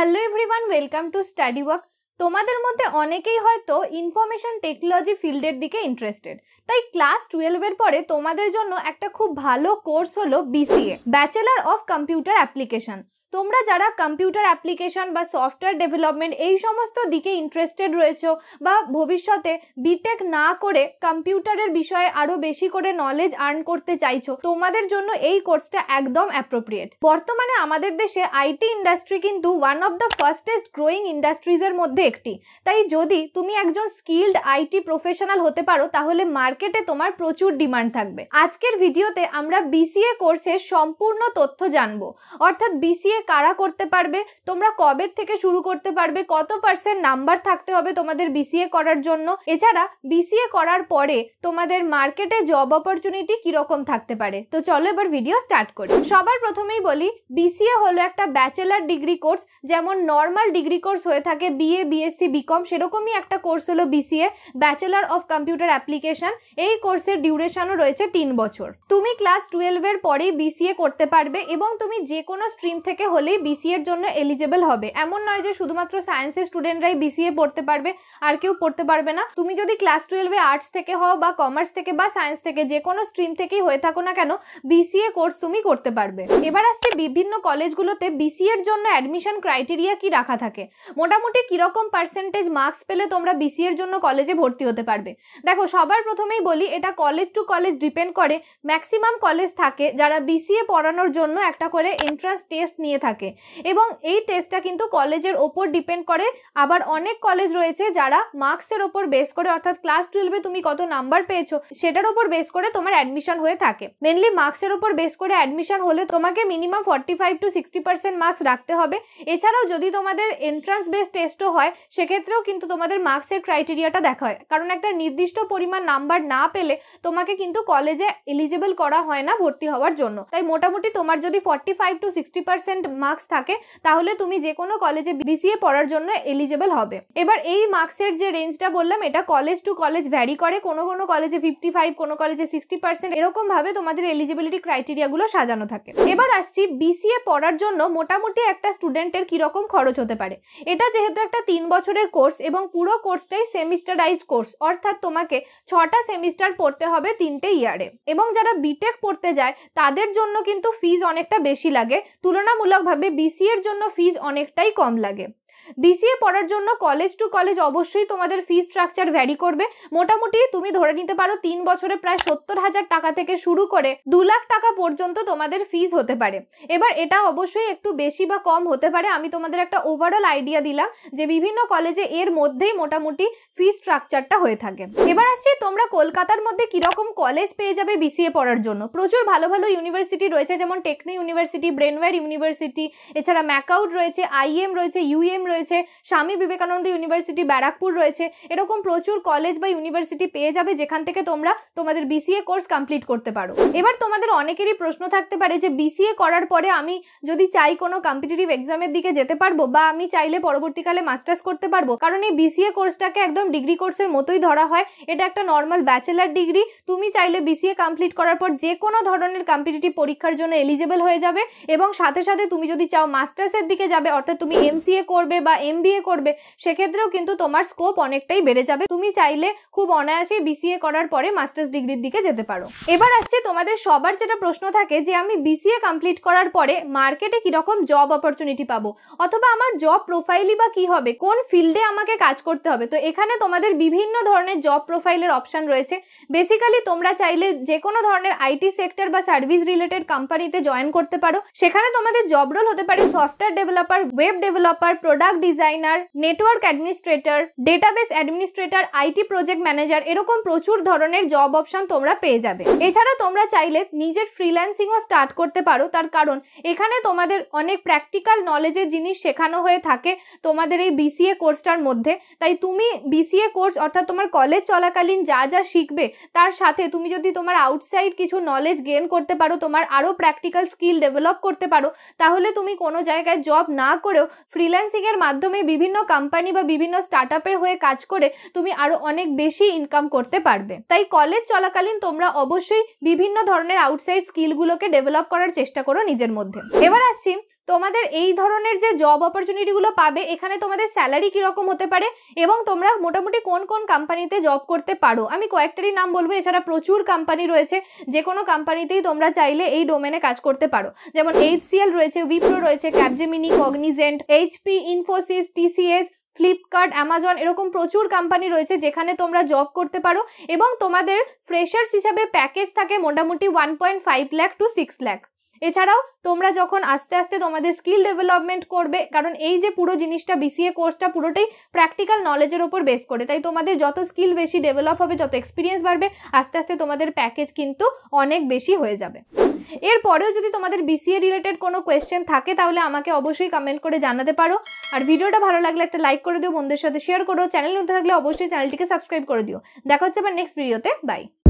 hello everyone welcome to study work তোমাদের মধ্যে অনেকেই হয়তো ইনফরমেশন টেকনোলজি ফিল্ডের দিকে ইন্টারেস্টেড তাই ক্লাস টুয়েলভের পরে তোমাদের জন্য একটা খুব ভালো কোর্স হলো BCA bachelor of computer application তোমরা যারা কম্পিউটার অ্যাপ্লিকেশন বা সফটওয়্যার ডেভেলপমেন্ট এই সমস্ত দিকে ইন্টারেস্টেড রয়েছে বা ভবিষ্যতে বিটেক না করে কম্পিউটারের বিষয়ে আরো বেশি করে নলেজ আর্ন করতে চাইছো তোমাদের জন্য এই কোর্সটা একদম অ্যাপ্রোপ্রিয়েট বর্তমানে আমাদের দেশে আইটি ইন্ডাস্ট্রি কিন্তু one of the fastest growing ইন্ডাস্ট্রিজের মধ্যে একটি তাই যদি তুমি একজন স্কিল্ড আইটি প্রফেশনাল হতে পারো তাহলে মার্কেটে তোমার প্রচুর ডিমান্ড থাকবে আজকের ভিডিওতে আমরা বিসিএ কোর্সের সম্পূর্ণ তথ্য জানবো অর্থাৎ বিসিএ দিয়ে কারা করতে পারবে তোমরা কবে থেকে শুরু করতে পারবে কত পার্সেন্ট নাম্বার থাকতে হবে তোমাদের বিসিএ করার জন্য এছাড়া বিসিএ করার পরে তোমাদের মার্কেটে জব অপরচুনিটি কীরকম থাকতে পারে তো চলো এবার ভিডিও স্টার্ট করি সবার প্রথমেই বলি বিসিএ হলো একটা ব্যাচেলার ডিগ্রি কোর্স যেমন নর্মাল ডিগ্রি কোর্স হয়ে থাকে বিএ বিএসসি বিকম সেরকমই একটা কোর্স হলো BCA bachelor of computer application এই কোর্সের ডিউরেশনও রয়েছে তিন বছর তুমি ক্লাস টুয়েলভের পরেই বিসিএ করতে পারবে এবং তুমি যে কোনো স্ট্রিম থেকে হলেই বিসিএ এর জন্য এলিজেবল হবে এমন নয় যে শুধুমাত্র সায়েন্সের স্টুডেন্টরাই বিসিএ পড়তে পারবে আর কেউ পড়তে পারবে না তুমি যদি ক্লাস টুয়েলভে আর্টস থেকে হও বা কমার্স থেকে বা সায়েন্স থেকে যে কোনো স্ট্রিম থেকেই হয়ে থাকো না কেন বিসিএ কোর্স তুমি করতে পারবে এবার আসছে বিভিন্ন কলেজগুলোতে বিসিএ এর জন্য অ্যাডমিশন ক্রাইটেরিয়া কি রাখা থাকে মোটামুটি কীরকম পার্সেন্টেজ মার্কস পেলে তোমরা বিসিএ এর জন্য কলেজে ভর্তি হতে পারবে দেখো সবার প্রথমেই বলি এটা কলেজ টু কলেজ ডিপেন্ড করে ম্যাক্সিমাম কলেজ থাকে যারা বিসিএ পড়ানোর জন্য একটা করে এন্ট্রান্স টেস্ট নিয়ে দিয়ে থাকে এবং এই টেস্টটা কিন্তু কলেজের ওপর ডিপেন্ড করে আবার অনেক কলেজ রয়েছে যারা মার্কসের ওপর বেস করে অর্থাৎ ক্লাস টুয়েলভে তুমি কত নাম্বার পেয়েছো সেটার ওপর বেস করে তোমার অ্যাডমিশন হয়ে থাকে মেনলি মার্কসের ওপর বেস করে অ্যাডমিশন হলে তোমাকে minimum forty five to sixty percent marks রাখতে হবে এছাড়াও যদি তোমাদের এন্ট্রান্স বেস টেস্টও হয় সেক্ষেত্রেও কিন্তু তোমাদের মার্কসের ক্রাইটেরিয়াটা দেখা হয় কারণ একটা নির্দিষ্ট পরিমাণ নাম্বার না পেলে তোমাকে কিন্তু কলেজে এলিজেবল করা হয় না ভর্তি হওয়ার জন্য তাই মোটামুটি তোমার যদি forty five to sixty percent marks থাকে তাহলে তুমি যে কোনো কলেজে বিসিএ পড়ার জন্য এলিজেবল হবে এবার এই মার্কসের যে রেঞ্জটা বললাম এটা কলেজ টু কলেজ ভ্যারি করে কোনো কোনো কলেজে ফিফটি ফাইভ কোনো কলেজে সিক্সটি পার্সেন্ট এরকমভাবে তোমাদের এলিজিবিলিটি ক্রাইটেরিয়াগুলো সাজানো থাকে এবার আসছি বিসিএ পড়ার জন্য মোটামুটি একটা স্টুডেন্টের কীরকম খরচ হতে পারে এটা যেহেতু একটা তিন বছরের কোর্স এবং পুরো কোর্সটাই সেমিস্টারাইজড কোর্স অর্থাৎ তোমাকে ছটা সেমিস্টার পড়তে হবে তিনটে ইয়ারে এবং যারা বিটেক পড়তে যায় তাদের জন্য কিন্তু ফিজ অনেকটা বেশি লাগে তুলনামূলক তুলনামূলকভাবে বিসিএর এর জন্য ফিজ অনেকটাই কম লাগে বিসিএ পড়ার জন্য কলেজ টু কলেজ অবশ্যই তোমাদের ফি স্ট্রাকচার ভ্যারি করবে মোটামুটি তুমি ধরে নিতে পারো তিন বছরে প্রায় সত্তর হাজার টাকা থেকে শুরু করে দু লাখ টাকা পর্যন্ত তোমাদের ফিজ হতে পারে এবার এটা অবশ্যই একটু বেশি বা কম হতে পারে আমি তোমাদের একটা ওভারঅল আইডিয়া দিলাম যে বিভিন্ন কলেজে এর মধ্যেই মোটামুটি ফি স্ট্রাকচারটা হয়ে থাকে এবার আসছি তোমরা কলকাতার মধ্যে কিরকম কলেজ পেয়ে যাবে বিসিএ পড়ার জন্য প্রচুর ভালো ভালো ইউনিভার্সিটি রয়েছে যেমন টেকনো ইউনিভার্সিটি ব্রেনওয়্যার ইউনিভার্সিটি এছাড়া ম্যাকআউট রয়েছে আইএম রয়েছে ইউএম রয়েছে স্বামী বিবেকানন্দ ইউনিভার্সিটি ব্যারাকপুর রয়েছে এরকম প্রচুর কলেজ বা ইউনিভার্সিটি পেয়ে যাবে যেখান থেকে তোমরা তোমাদের বিসিএ কোর্স কমপ্লিট করতে পারো এবার তোমাদের অনেকেরই প্রশ্ন থাকতে পারে যে বিসিএ করার পরে আমি যদি চাই কোনো কম্পিটিটিভ এক্সামের দিকে যেতে পারবো বা আমি চাইলে পরবর্তীকালে মাস্টার্স করতে পারবো কারণ এই বিসিএ কোর্সটাকে একদম ডিগ্রি কোর্সের মতোই ধরা হয় এটা একটা নর্মাল ব্যাচেলার ডিগ্রি তুমি চাইলে বিসিএ কমপ্লিট করার পর যে কোনো ধরনের কম্পিটিটিভ পরীক্ষার জন্য এলিজেবল হয়ে যাবে এবং সাথে সাথে তুমি যদি চাও মাস্টার্সের দিকে যাবে অর্থাৎ তুমি এমসিএ করবে বা এম করবে সেক্ষেত্রেও কিন্তু তোমার স্কোপ অনেকটাই বেড়ে যাবে তুমি চাইলে খুব অনায়াসে বিসিএ করার পরে মাস্টার্স ডিগ্রির দিকে যেতে পারো এবার আসছে তোমাদের সবার যেটা প্রশ্ন থাকে যে আমি বিসিএ কমপ্লিট করার পরে মার্কেটে কীরকম জব অপরচুনিটি পাবো অথবা আমার জব প্রোফাইলই বা কি হবে কোন ফিল্ডে আমাকে কাজ করতে হবে তো এখানে তোমাদের বিভিন্ন ধরনের জব প্রোফাইলের অপশান রয়েছে বেসিক্যালি তোমরা চাইলে যে কোনো ধরনের আইটি সেক্টর বা সার্ভিস রিলেটেড কোম্পানিতে জয়েন করতে পারো সেখানে তোমাদের জব রোল হতে পারে software developer web developer product product designer network administrator database administrator IT project manager এরকম প্রচুর ধরনের জব অপশন তোমরা পেয়ে যাবে এছাড়া তোমরা চাইলে নিজের ফ্রিল্যান্সিংও স্টার্ট করতে পারো তার কারণ এখানে তোমাদের অনেক প্র্যাকটিক্যাল নলেজের জিনিস শেখানো হয়ে থাকে তোমাদের এই বিসিএ কোর্সটার মধ্যে তাই তুমি বিসিএ কোর্স অর্থাৎ তোমার কলেজ চলাকালীন যা যা শিখবে তার সাথে তুমি যদি তোমার আউটসাইড কিছু নলেজ গেন করতে পারো তোমার আরও প্র্যাকটিক্যাল স্কিল ডেভেলপ করতে পারো তাহলে তুমি কোনো জায়গায় জব না করেও ফ্রিল্যান্সিংয়ের মাধ্যমে বিভিন্ন কোম্পানি বা বিভিন্ন স্টার্ট হয়ে কাজ করে তুমি আরো অনেক বেশি ইনকাম করতে পারবে তাই কলেজ চলাকালীন তোমরা অবশ্যই বিভিন্ন ধরনের আউটসাইড স্কিলগুলোকে ডেভেলপ করার চেষ্টা করো নিজের মধ্যে এবার আসছি তোমাদের এই ধরনের যে জব অপরচুনিটিগুলো পাবে এখানে তোমাদের স্যালারি কীরকম হতে পারে এবং তোমরা মোটামুটি কোন কোন কোম্পানিতে জব করতে পারো আমি কয়েকটারই নাম বলবো এছাড়া প্রচুর কোম্পানি রয়েছে যে কোনো কোম্পানিতেই তোমরা চাইলে এই ডোমেনে কাজ করতে পারো যেমন এইচসিএল রয়েছে উইপ্রো রয়েছে Capgemini Cognizant HP info Infosys TCS Flipkart Amazon এরকম প্রচুর কোম্পানি রয়েছে যেখানে তোমরা জব করতে পারো এবং তোমাদের ফ্রেশার্স হিসাবে প্যাকেজ থাকে মোটামুটি one point five lakh to six lakh এছাড়াও তোমরা যখন আস্তে আস্তে তোমাদের স্কিল ডেভেলপমেন্ট করবে কারণ এই যে পুরো জিনিসটা বিসিএ কোর্সটা পুরোটাই প্র্যাকটিক্যাল নলেজের ওপর বেস করে তাই তোমাদের যত স্কিল বেশি ডেভেলপ হবে যত এক্সপিরিয়েন্স বাড়বে আস্তে আস্তে তোমাদের প্যাকেজ কিন্তু অনেক বেশি হয়ে যাবে এরপরেও যদি তোমাদের বিসিএ রিলেটেড কোনো কোয়েশ্চেন থাকে তাহলে আমাকে অবশ্যই কমেন্ট করে জানাতে পারো আর ভিডিওটা ভালো লাগলে একটা লাইক করে দিও বন্ধুদের সাথে শেয়ার করো চ্যানেল নতুন থাকলে অবশ্যই চ্যানেলটিকে সাবস্ক্রাইব করে দিও দেখা হচ্ছে আবার নেক্সট ভিডিওতে বাই